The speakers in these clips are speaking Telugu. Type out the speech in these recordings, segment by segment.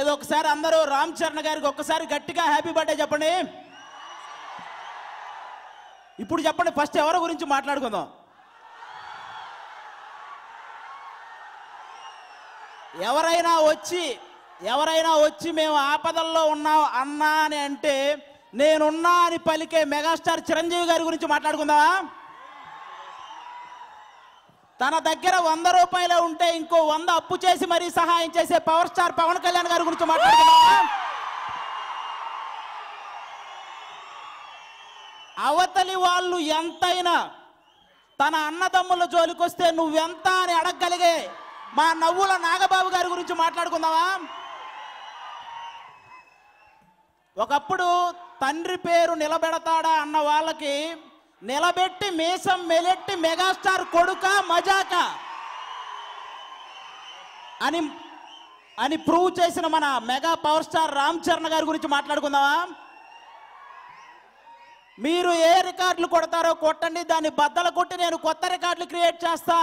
ఏదో ఒకసారి అందరూ రామ్ చరణ్ గారికి ఒక్కసారి గట్టిగా హ్యాపీ బర్త్డే చెప్పండి ఇప్పుడు చెప్పండి ఫస్ట్ ఎవరి గురించి మాట్లాడుకుందాం ఎవరైనా వచ్చి ఎవరైనా వచ్చి మేము ఆపదల్లో ఉన్నాం అన్నా అని అంటే నేనున్నా అని పలికే మెగాస్టార్ చిరంజీవి గారి గురించి మాట్లాడుకుందామా తన దగ్గర వంద రూపాయలు ఉంటే ఇంకో వంద అప్పు చేసి మరీ సహాయం చేసే పవర్ స్టార్ పవన్ కళ్యాణ్ గారి గురించి మాట్లాడుతున్నాం అవతలి వాళ్ళు ఎంతైనా తన అన్నదమ్ముల జోలికొస్తే నువ్వెంత అని అడగగలిగే మా నవ్వుల నాగబాబు గారి గురించి మాట్లాడుకుందామా ఒకప్పుడు తండ్రి పేరు నిలబెడతాడా అన్న వాళ్ళకి నిలబెట్టి మీసం మెలెట్టి మెగాస్టార్ కొడుక మజాక అని అని ప్రూవ్ చేసిన మన mega power star Ram Charan గారి గురించి మాట్లాడుకుందామా మీరు ఏ రికార్డులు కొడతారో కొట్టండి దాన్ని బద్దలు కొట్టి నేను కొత్త రికార్డులు క్రియేట్ చేస్తా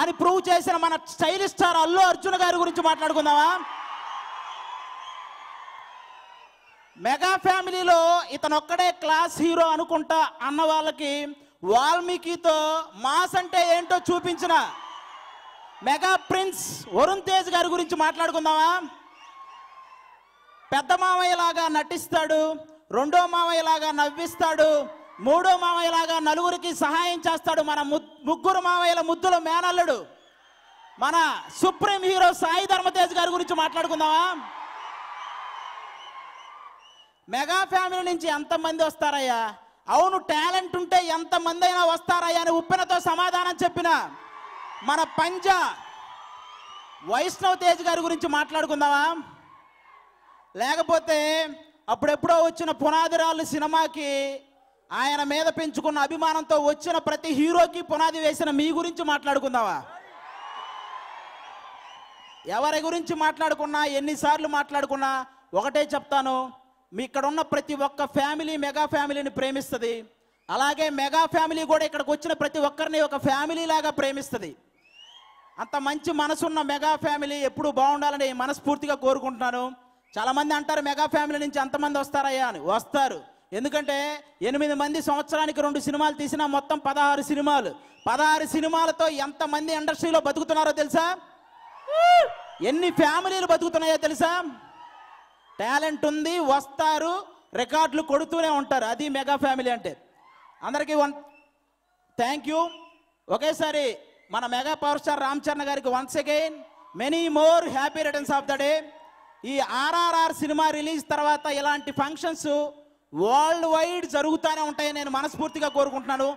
అని ప్రూవ్ చేసిన మన స్టైలిష్ స్టార్ అల్లు అర్జున్ గారి గురించి మాట్లాడుకుందామా మెగా ఫ్యామిలీలో ఇతనొక్కడే క్లాస్ హీరో అనుకుంటా అన్న వాళ్ళకి వాల్మీకితో మాస్ అంటే ఏంటో చూపించిన మెగా ప్రిన్స్ వరుణ్ తేజ్ గారి గురించి మాట్లాడుకుందామా పెద్ద మామయ్యలాగా నటిస్తాడు రెండో మామయ్యలాగా నవ్విస్తాడు మూడో మామయ్యలాగా నలుగురికి సహాయం చేస్తాడు మన ముగ్గురు మామయ్యల ముద్దుల మేనల్లుడు మన సుప్రీం హీరో సాయి ధర్మతేజ్ గారి గురించి మాట్లాడుకుందామా మెగా ఫ్యామిలీ నుంచి ఎంతమంది వస్తారయ్యా అవును టాలెంట్ ఉంటే ఎంతమంది అయినా వస్తారయ్యా అని ఉప్పెనతో సమాధానం చెప్పిన మన పంజ వైష్ణవ్ తేజ్ గారి గురించి మాట్లాడుకుందామా లేకపోతే అప్పుడెప్పుడో వచ్చిన పునాదిరాళ్ళు సినిమాకి ఆయన మీద పెంచుకున్న అభిమానంతో వచ్చిన ప్రతి హీరోకి పునాది వేసిన మీ గురించి మాట్లాడుకుందావా ఎవరి గురించి మాట్లాడుకున్నా ఎన్నిసార్లు మాట్లాడుకున్నా ఒకటే చెప్తాను మీ ఇక్కడ ఉన్న ప్రతి ఒక్క ఫ్యామిలీ మెగా ఫ్యామిలీని ప్రేమిస్తుంది అలాగే మెగా ఫ్యామిలీ కూడా ఇక్కడికి వచ్చిన ప్రతి ఒక్కరిని ఒక ఫ్యామిలీ లాగా ప్రేమిస్తుంది అంత మంచి మనసున్న మెగా ఫ్యామిలీ ఎప్పుడు బాగుండాలని మనస్ఫూర్తిగా కోరుకుంటున్నాను చాలామంది అంటారు మెగా ఫ్యామిలీ నుంచి అంతమంది వస్తారయ్యా అని వస్తారు ఎందుకంటే ఎనిమిది మంది సంవత్సరానికి రెండు సినిమాలు తీసినా మొత్తం పదహారు సినిమాలు పదహారు సినిమాలతో ఎంతమంది ఇండస్ట్రీలో బతుకుతున్నారో తెలుసా ఎన్ని ఫ్యామిలీలు బతుకుతున్నాయో తెలుసా టాలెంట్ ఉంది వస్తారు రికార్డులు కొడుతూనే ఉంటారు అది మెగా ఫ్యామిలీ అంటే అందరికీ వన్ థ్యాంక్ యూ ఒకేసారి మన mega power star Ram Charan గారికి once again many more happy returns of the day ఈ ఆర్ఆర్ఆర్ సినిమా రిలీజ్ తర్వాత ఇలాంటి ఫంక్షన్స్ వరల్డ్ వైడ్ జరుగుతూనే ఉంటాయని నేను మనస్ఫూర్తిగా కోరుకుంటున్నాను